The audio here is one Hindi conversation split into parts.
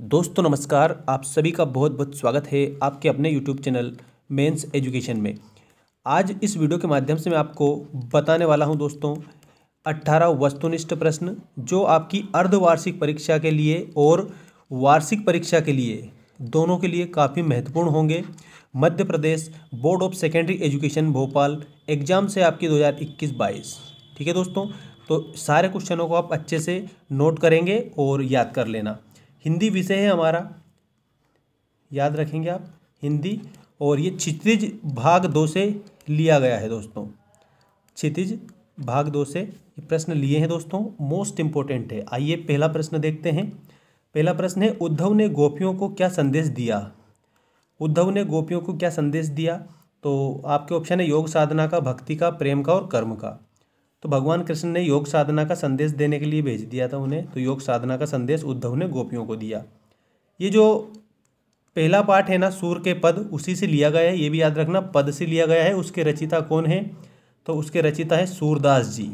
दोस्तों नमस्कार आप सभी का बहुत बहुत स्वागत है आपके अपने यूट्यूब चैनल मेंस एजुकेशन में आज इस वीडियो के माध्यम से मैं आपको बताने वाला हूं दोस्तों 18 वस्तुनिष्ठ प्रश्न जो आपकी अर्धवार्षिक परीक्षा के लिए और वार्षिक परीक्षा के लिए दोनों के लिए काफ़ी महत्वपूर्ण होंगे Madhya Pradesh board of secondary education Bhopal exam से आपकी दो हज़ार ठीक है दोस्तों तो सारे क्वेश्चनों को आप अच्छे से नोट करेंगे और याद कर लेना हिंदी विषय है हमारा याद रखेंगे आप हिंदी और ये क्षितिज भाग दो से लिया गया है दोस्तों क्षितिज भाग दो से ये प्रश्न लिए हैं दोस्तों मोस्ट इम्पोर्टेंट है आइए पहला प्रश्न देखते हैं पहला प्रश्न है उद्धव ने गोपियों को क्या संदेश दिया उद्धव ने गोपियों को क्या संदेश दिया तो आपके ऑप्शन है योग साधना का भक्ति का प्रेम का और कर्म का तो भगवान कृष्ण ने योग साधना का संदेश देने के लिए भेज दिया था उन्हें तो योग साधना का संदेश उद्धव ने गोपियों को दिया ये जो पहला पाठ है ना सूर्य के पद उसी से लिया गया है ये भी याद रखना पद से लिया गया है उसके रचिता कौन है तो उसके रचिता है सूरदास जी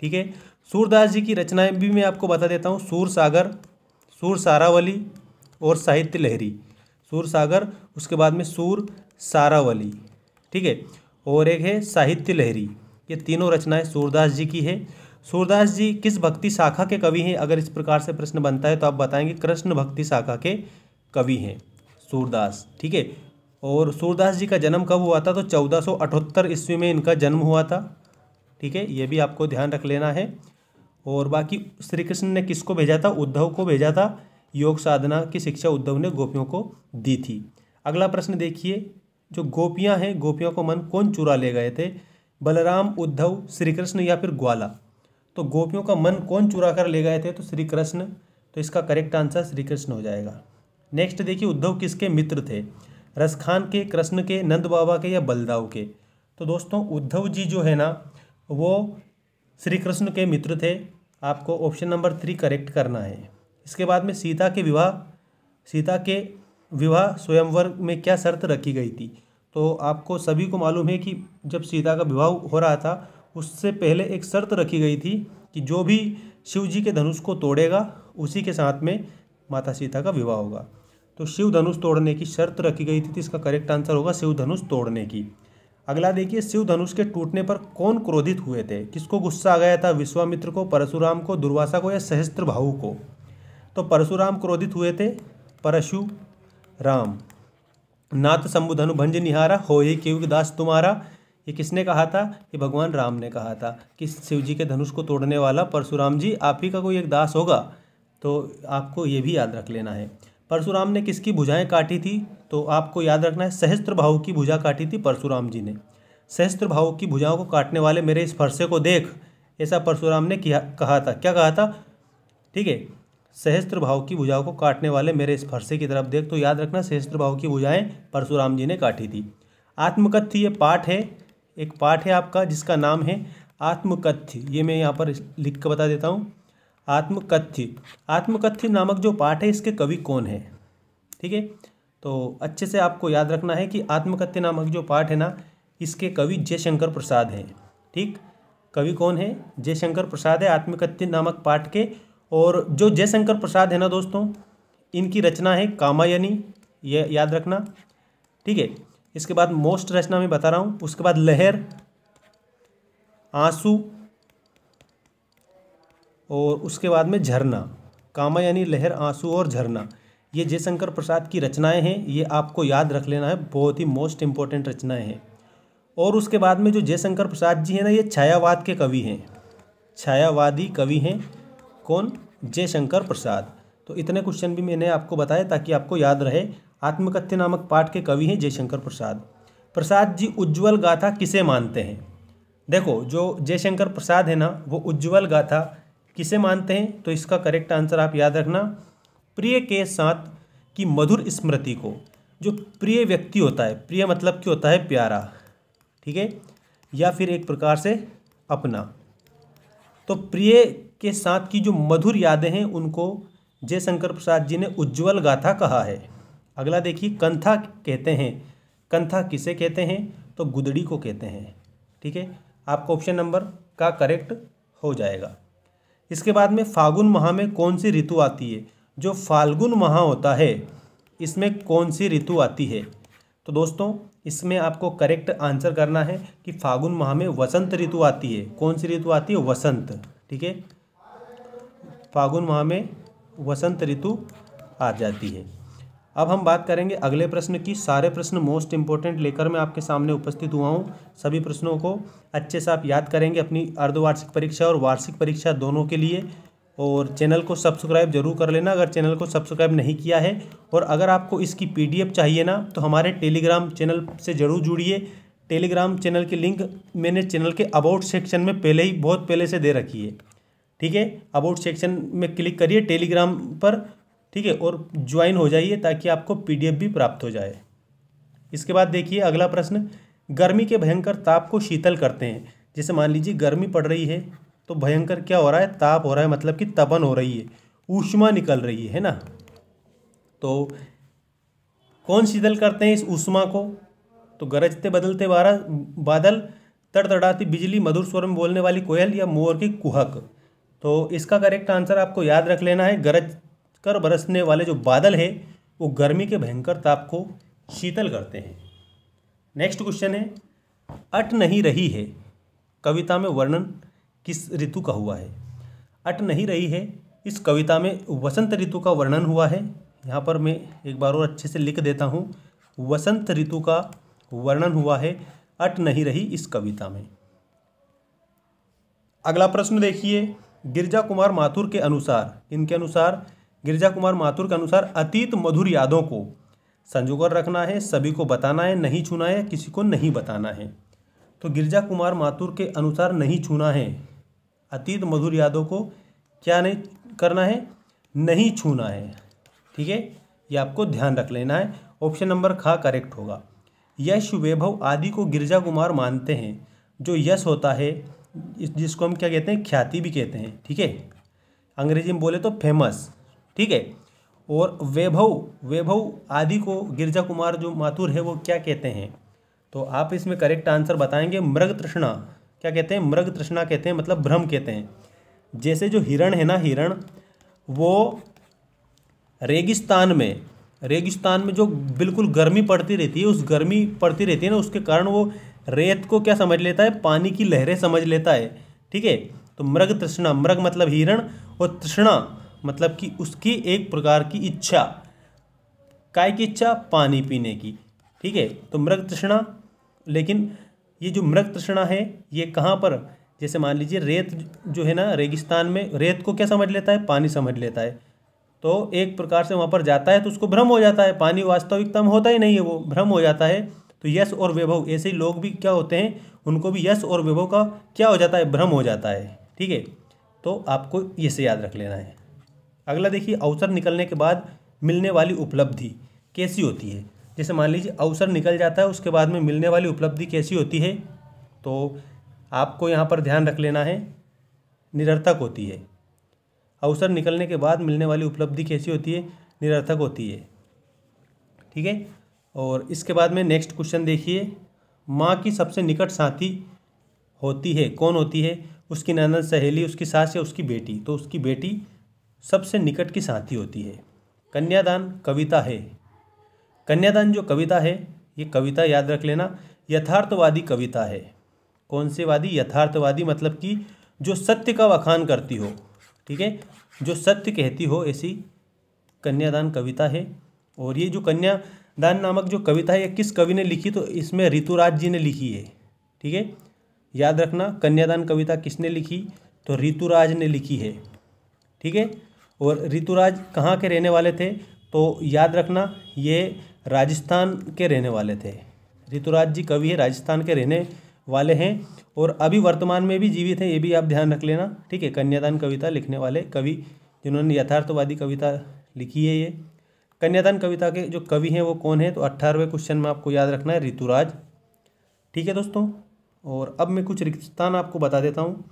ठीक है सूरदास जी की रचनाएं भी मैं आपको बता देता हूँ सूर सागर सूर सारावली और साहित्य लहरी सूर सागर उसके बाद में सूर सारावली ठीक है और एक है साहित्य लहरी ये तीनों रचनाएं सूरदास जी की है सूरदास जी किस भक्ति शाखा के कवि हैं अगर इस प्रकार से प्रश्न बनता है तो आप बताएंगे कृष्ण भक्ति शाखा के कवि हैं सूरदास ठीक है और सूरदास जी का जन्म कब हुआ था तो चौदह सौ अठहत्तर ईस्वी में इनका जन्म हुआ था ठीक है ये भी आपको ध्यान रख लेना है और बाकी श्री कृष्ण ने किसको भेजा था उद्धव को भेजा था योग साधना की शिक्षा उद्धव ने गोपियों को दी थी अगला प्रश्न देखिए जो गोपियां हैं गोपियों को मन कौन चुरा ले गए थे बलराम उद्धव श्री कृष्ण या फिर ग्वाला तो गोपियों का मन कौन चुरा कर ले गए थे तो श्री कृष्ण तो इसका करेक्ट आंसर श्री कृष्ण हो जाएगा नेक्स्ट देखिए उद्धव किसके मित्र थे रसखान के कृष्ण के नंद बाबा के या बलदाव के तो दोस्तों उद्धव जी जो है ना वो श्री कृष्ण के मित्र थे आपको ऑप्शन नंबर थ्री करेक्ट करना है इसके बाद में सीता के विवाह सीता के विवाह स्वयंवर में क्या शर्त रखी गई थी तो आपको सभी को मालूम है कि जब सीता का विवाह हो रहा था उससे पहले एक शर्त रखी गई थी कि जो भी शिव जी के धनुष को तोड़ेगा उसी के साथ में माता सीता का विवाह होगा तो शिव धनुष तोड़ने की शर्त रखी गई थी तो इसका करेक्ट आंसर होगा शिव धनुष तोड़ने की अगला देखिए शिव धनुष के टूटने पर कौन क्रोधित हुए थे किसको गुस्सा आ गया था विश्वामित्र को परशुराम को दुर्वासा को या सहस्त्र भाऊ को तो परशुराम क्रोधित हुए थे परशु राम नाथ धनु भंज निहारा हो ही क्योंकि दास तुम्हारा ये किसने कहा था ये भगवान राम ने कहा था कि शिव जी के धनुष को तोड़ने वाला परशुराम जी आप ही का कोई एक दास होगा तो आपको ये भी याद रख लेना है परशुराम ने किसकी भुजाएं काटी थी तो आपको याद रखना है सहस्त्र भाव की भुजा काटी थी परशुराम जी ने सहस्त्र भाव की भुजाओं को काटने वाले मेरे इस फरसे को देख ऐसा परशुराम ने किया कहा था क्या कहा था ठीक है सहस्त्र भाव की भुजाओं को काटने वाले मेरे स्पर्शे की तरफ देख तो याद रखना सहस्त्र भाव की भुजाएं परशुराम जी ने काटी थी आत्मकथ्य ये पाठ है एक पाठ है आपका जिसका नाम है आत्मकथ्य ये मैं यहाँ पर लिख कर बता देता हूँ आत्मकथ्य आत्मकथ्य नामक जो पाठ है इसके कवि कौन है ठीक है तो अच्छे से आपको याद रखना है कि आत्मकथ्य नामक जो पाठ है ना इसके कवि जयशंकर प्रसाद हैं ठीक कवि कौन है जयशंकर प्रसाद है आत्मकथ्य नामक पाठ के और जो जयशंकर प्रसाद है ना दोस्तों इनकी रचना है कामायनी ये याद रखना ठीक है इसके बाद मोस्ट रचना में बता रहा हूँ उसके बाद लहर आंसू और उसके बाद में झरना कामा यानी लहर आंसू और झरना ये जयशंकर प्रसाद की रचनाएं हैं ये आपको याद रख लेना है बहुत ही मोस्ट इम्पॉर्टेंट रचनाएं हैं और उसके बाद में जो जयशंकर प्रसाद जी हैं ना ये छायावाद के कवि हैं छायावादी कवि हैं कौन जयशंकर प्रसाद तो इतने क्वेश्चन भी मैंने आपको बताए ताकि आपको याद रहे आत्मकथ्य नामक पाठ के कवि हैं जयशंकर प्रसाद प्रसाद जी उज्ज्वल गाथा किसे मानते हैं देखो जो जयशंकर प्रसाद है ना वो उज्ज्वल गाथा किसे मानते हैं तो इसका करेक्ट आंसर आप याद रखना प्रिय के साथ की मधुर स्मृति को जो प्रिय व्यक्ति होता है प्रिय मतलब क्या होता है प्यारा ठीक है या फिर एक प्रकार से अपना तो प्रिय के साथ की जो मधुर यादें हैं उनको जयशंकर प्रसाद जी ने उज्ज्वल गाथा कहा है अगला देखिए कंथा कहते हैं कंथा किसे कहते हैं तो गुदड़ी को कहते हैं ठीक है आपका ऑप्शन नंबर का करेक्ट हो जाएगा इसके बाद में फागुन माह में कौन सी ऋतु आती है जो फाल्गुन माह होता है इसमें कौन सी ऋतु आती है तो दोस्तों इसमें आपको करेक्ट आंसर करना है कि फागुन माह में वसंत ऋतु आती है कौन सी ऋतु आती है वसंत ठीक है फागुन माह में वसंत ऋतु आ जाती है अब हम बात करेंगे अगले प्रश्न की सारे प्रश्न मोस्ट इम्पोर्टेंट लेकर मैं आपके सामने उपस्थित हुआ हूँ सभी प्रश्नों को अच्छे से आप याद करेंगे अपनी अर्धवार्षिक परीक्षा और वार्षिक परीक्षा दोनों के लिए और चैनल को सब्सक्राइब जरूर कर लेना अगर चैनल को सब्सक्राइब नहीं किया है और अगर आपको इसकी पी चाहिए ना तो हमारे टेलीग्राम चैनल से ज़रूर जुड़िए टेलीग्राम चैनल की लिंक मैंने चैनल के अबाउट सेक्शन में पहले ही बहुत पहले से दे रखी है ठीक है अबाउट सेक्शन में क्लिक करिए टेलीग्राम पर ठीक है और ज्वाइन हो जाइए ताकि आपको पीडीएफ भी प्राप्त हो जाए इसके बाद देखिए अगला प्रश्न गर्मी के भयंकर ताप को शीतल करते हैं जैसे मान लीजिए गर्मी पड़ रही है तो भयंकर क्या हो रहा है ताप हो रहा है मतलब कि तपन हो रही है ऊष्मा निकल रही है ना तो कौन शीतल करते हैं इस ऊष्मा को तो गरजते बदलते बारह बादल तड़तड़ाती बिजली मधुर स्वर में बोलने वाली कोयल या मोर की कुहक तो इसका करेक्ट आंसर आपको याद रख लेना है गरज कर बरसने वाले जो बादल है वो गर्मी के भयंकर ताप को शीतल करते हैं नेक्स्ट क्वेश्चन है अट नहीं रही है कविता में वर्णन किस ऋतु का हुआ है अट नहीं रही है इस कविता में वसंत ऋतु का वर्णन हुआ है यहाँ पर मैं एक बार और अच्छे से लिख देता हूँ वसंत ऋतु का वर्णन हुआ है अट नहीं रही इस कविता में अगला प्रश्न देखिए गिरजा कुमार माथुर के अनुसार इनके अनुसार गिरजा कुमार माथुर के अनुसार अतीत मधुर यादों को संजोकर रखना है सभी को बताना है नहीं छूना है किसी को नहीं बताना है तो गिरजा कुमार माथुर के अनुसार नहीं छूना है अतीत मधुर यादों को क्या नहीं करना है नहीं छूना है ठीक है ये आपको ध्यान रख लेना है ऑप्शन नंबर खा करेक्ट होगा यश वैभव आदि को गिरजा कुमार मानते हैं जो यश होता है जिसको हम क्या कहते हैं ख्याति भी कहते हैं ठीक है अंग्रेजी में बोले तो फेमस ठीक है और वैभव वैभव आदि को गिरजा कुमार जो माथुर है वो क्या कहते हैं तो आप इसमें करेक्ट आंसर बताएंगे मृग तृष्णा क्या कहते हैं मृग तृष्णा कहते हैं मतलब भ्रम कहते हैं जैसे जो हिरण है ना हिरण वो रेगिस्तान में रेगिस्तान में जो बिल्कुल गर्मी पड़ती रहती है उस गर्मी पड़ती रहती है ना उसके कारण वो रेत को क्या समझ लेता है पानी की लहरें समझ लेता है ठीक है तो मृग तृष्णा मृग मतलब हिरण और तृष्णा मतलब कि उसकी एक प्रकार की इच्छा काय की इच्छा पानी पीने की ठीक है तो मृग तृष्णा लेकिन ये जो मृग तृष्णा है ये कहाँ पर जैसे मान लीजिए रेत जो है ना रेगिस्तान में रेत को क्या समझ लेता है पानी समझ लेता है तो एक प्रकार से वहाँ पर जाता है तो उसको भ्रम हो जाता है पानी वास्तविकता में होता ही नहीं है वो भ्रम हो जाता है तो यश और वैभव ऐसे लोग भी क्या होते हैं उनको भी यश और वैभव का क्या हो जाता है भ्रम हो जाता है ठीक है तो आपको इसे याद रख लेना है अगला देखिए अवसर निकलने के बाद मिलने वाली उपलब्धि कैसी होती है जैसे मान लीजिए अवसर निकल जाता है उसके बाद में मिलने वाली उपलब्धि कैसी होती है तो आपको यहाँ पर ध्यान रख लेना है निरर्थक होती है अवसर निकलने के बाद मिलने वाली उपलब्धि कैसी होती है निरर्थक होती है ठीक है और इसके बाद में नेक्स्ट क्वेश्चन देखिए माँ की सबसे निकट साथी होती है कौन होती है उसकी ननद सहेली उसकी सास या उसकी बेटी तो उसकी बेटी सबसे निकट की साथी होती है कन्यादान कविता है कन्यादान जो कविता है ये कविता याद रख लेना यथार्थवादी कविता है कौन से वादी यथार्थवादी मतलब कि जो सत्य का वखान करती हो ठीक है जो सत्य कहती हो ऐसी कन्यादान कविता है और ये जो कन्या दान नामक जो कविता है ये किस कवि ने लिखी तो इसमें ऋतुराज जी ने लिखी है ठीक है याद रखना कन्यादान कविता किसने लिखी तो ऋतुराज ने लिखी है ठीक है और ऋतुराज कहाँ के रहने वाले थे तो याद रखना ये राजस्थान के रहने वाले थे ऋतुराज जी कवि है राजस्थान के रहने वाले हैं और अभी वर्तमान में भी जीवित हैं ये भी आप ध्यान रख लेना ठीक है कन्यादान कविता लिखने वाले कवि जिन्होंने यथार्थवादी कविता लिखी है ये कन्यादान कविता के जो कवि हैं वो कौन है तो अट्ठारहवें क्वेश्चन में आपको याद रखना है ऋतुराज ठीक है दोस्तों और अब मैं कुछ रिक्त स्थान आपको बता देता हूँ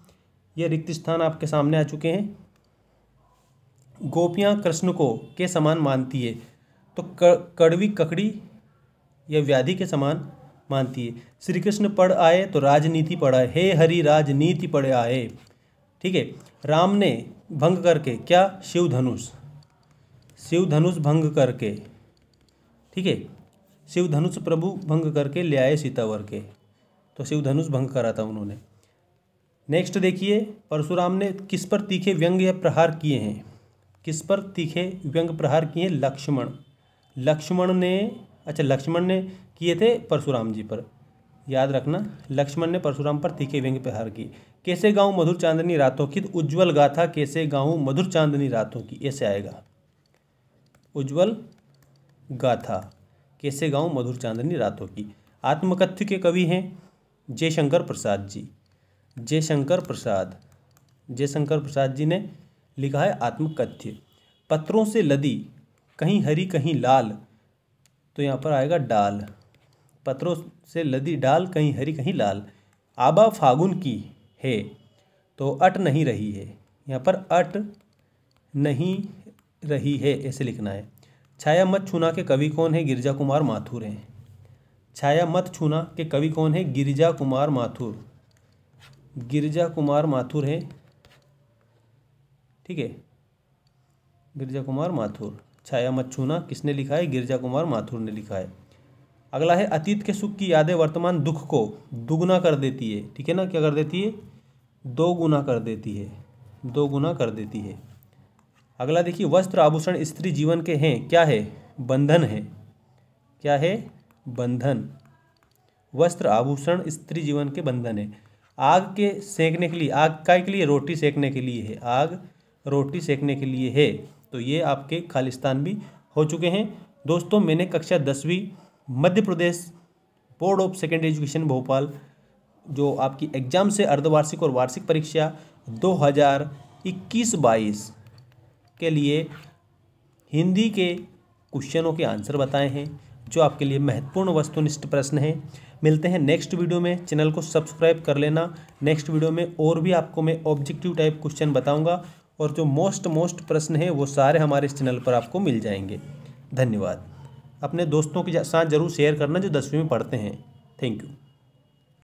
ये रिक्त स्थान आपके सामने आ चुके हैं गोपियाँ कृष्ण को के समान मानती है तो कड़वी ककड़ी या व्याधि के समान मानती है श्री कृष्ण पढ़ आए तो राजनीति पढ़ आए हे हरि राजनीति पढ़ आए ठीक है राम ने भंग करके क्या शिव धनुष शिव धनुष भंग करके ठीक है शिव धनुष प्रभु भंग करके ले आए सीतावर के तो शिव धनुष भंग करा था उन्होंने नेक्स्ट देखिए परशुराम ने किस पर तीखे व्यंग या प्रहार किए हैं किस पर तीखे व्यंग प्रहार किए हैं लक्ष्मण लक्ष्मण ने अच्छा लक्ष्मण ने किए थे परशुराम जी पर याद रखना लक्ष्मण ने परशुराम पर तीखे व्यंग प्रहार किए कैसे गाऊँ मधुर चांदनी रातों की उज्ज्वल गाथा कैसे गाऊँ मधुर चांदनी रातों की ऐसे आएगा उज्जवल गाथा कैसे गाऊँ मधुर चांदनी रातों की आत्मकथ्य के कवि हैं जयशंकर प्रसाद जी जयशंकर प्रसाद जयशंकर प्रसाद जी ने लिखा है आत्मकथ्य पत्रों से लदी कहीं हरी कहीं लाल तो यहाँ पर आएगा डाल पत्रों से लदी डाल कहीं हरी कहीं लाल आबा फागुन की है तो अट नहीं रही है यहाँ पर अट नहीं रही है ऐसे लिखना है छाया मत छूना के कवि कौन है गिरजा कुमार माथुर हैं छाया मत छूना के कवि कौन है गिरजा कुमार माथुर गिरजा कुमार माथुर हैं ठीक है गिरजा कुमार माथुर छाया मत छूना किसने लिखा है गिरजा कुमार माथुर ने लिखा है अगला है अतीत के सुख की यादें वर्तमान दुख को दुगुना कर देती है ठीक है ना क्या कर देती है दो गुना कर देती है दो गुना कर देती है अगला देखिए वस्त्र आभूषण स्त्री जीवन के हैं क्या है बंधन है क्या है बंधन वस्त्र आभूषण स्त्री जीवन के बंधन है आग के सेकने के लिए आग काय के लिए रोटी सेकने के लिए है आग रोटी सेकने के लिए है तो ये आपके खालिस्तान भी हो चुके हैं दोस्तों मैंने कक्षा दसवीं Madhya Pradesh board of secondary education Bhopal जो आपकी एग्जाम से अर्धवार्षिक और वार्षिक परीक्षा 2021 बाईस के लिए हिंदी के क्वेश्चनों के आंसर बताए हैं जो आपके लिए महत्वपूर्ण वस्तुनिष्ठ प्रश्न हैं मिलते हैं नेक्स्ट वीडियो में चैनल को सब्सक्राइब कर लेना नेक्स्ट वीडियो में और भी आपको मैं ऑब्जेक्टिव टाइप क्वेश्चन बताऊंगा और जो मोस्ट मोस्ट प्रश्न हैं वो सारे हमारे इस चैनल पर आपको मिल जाएंगे धन्यवाद अपने दोस्तों के साथ ज़रूर शेयर करना जो दसवीं में पढ़ते हैं थैंक यू